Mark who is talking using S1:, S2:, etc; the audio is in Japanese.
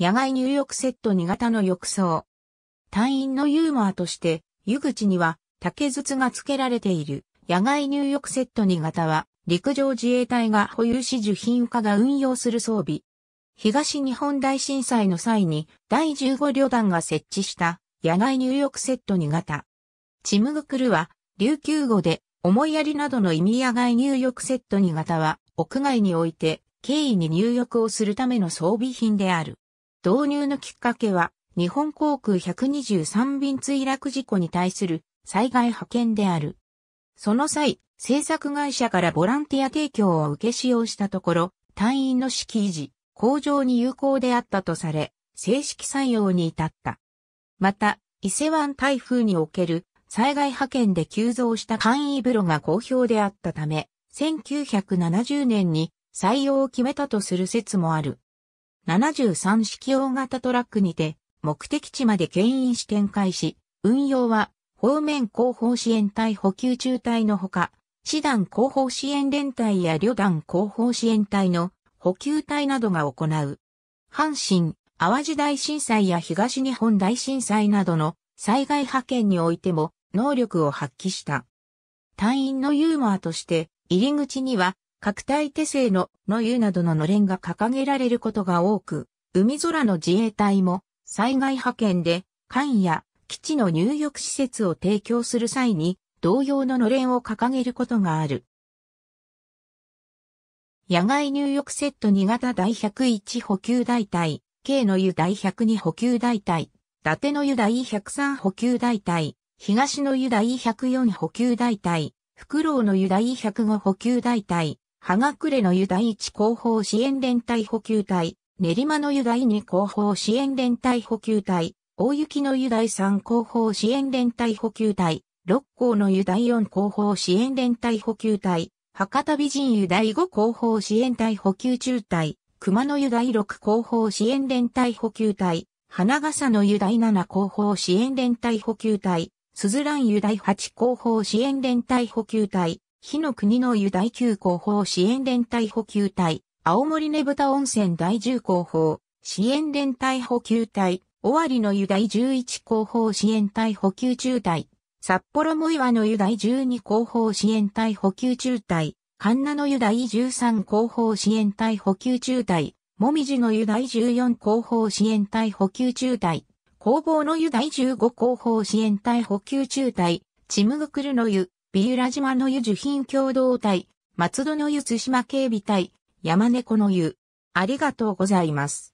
S1: 野外入浴セット2型の浴槽。隊員のユーモアとして、湯口には竹筒が付けられている野外入浴セット2型は、陸上自衛隊が保有し受品化が運用する装備。東日本大震災の際に第15旅団が設置した野外入浴セット2型。チムグクルは琉球語で思いやりなどの意味野外入浴セット2型は屋外において敬意に入浴をするための装備品である。導入のきっかけは、日本航空123便墜落事故に対する災害派遣である。その際、制作会社からボランティア提供を受け使用したところ、隊員の指揮維持、向上に有効であったとされ、正式採用に至った。また、伊勢湾台風における災害派遣で急増した簡易風呂が好評であったため、1970年に採用を決めたとする説もある。73式大型トラックにて、目的地まで牽引し展開し、運用は、方面後方支援隊補給中隊のほか、師団後方支援連隊や旅団後方支援隊の補給隊などが行う。阪神、淡路大震災や東日本大震災などの災害派遣においても能力を発揮した。隊員のユーモアとして、入り口には拡体手製のの湯などののれんが掲げられることが多く、海空の自衛隊も災害派遣で艦や基地の入浴施設を提供する際に同様ののれんを掲げることがある。野外入浴セット2型第101補給大隊、K の湯第102補給大隊、伊達の湯第103補給大隊、東の湯第104補給大隊、袋の湯第105補給大隊、はがくれの湯第一広報支援連帯補給隊、練馬の湯第二広報支援連帯補給隊、大雪の湯第三広報支援連帯補給隊、六甲の湯第四広報支援連帯補給隊、博多美人湯第五広報支援隊補給中隊、熊野湯第六広報支援連帯補給隊、花笠の湯第七広報支援連帯補給隊、鈴蘭湯第八広報支援連帯補給隊、火の国の湯第9広報支援連帯補給隊、青森ねぶた温泉第10広報支援連帯補給隊、尾張の湯第11広報支援隊補給中隊、札幌も岩の湯第12広報支援隊補給中隊、神奈の湯第13広報支援隊補給中隊、もみじの湯第14広報支援隊補給中隊、工房の湯第15広報支援隊補給中隊、ちむぐくるの湯、ビ美ラ島の湯樹品共同体、松戸の湯津島警備隊、山猫の湯。ありがとうございます。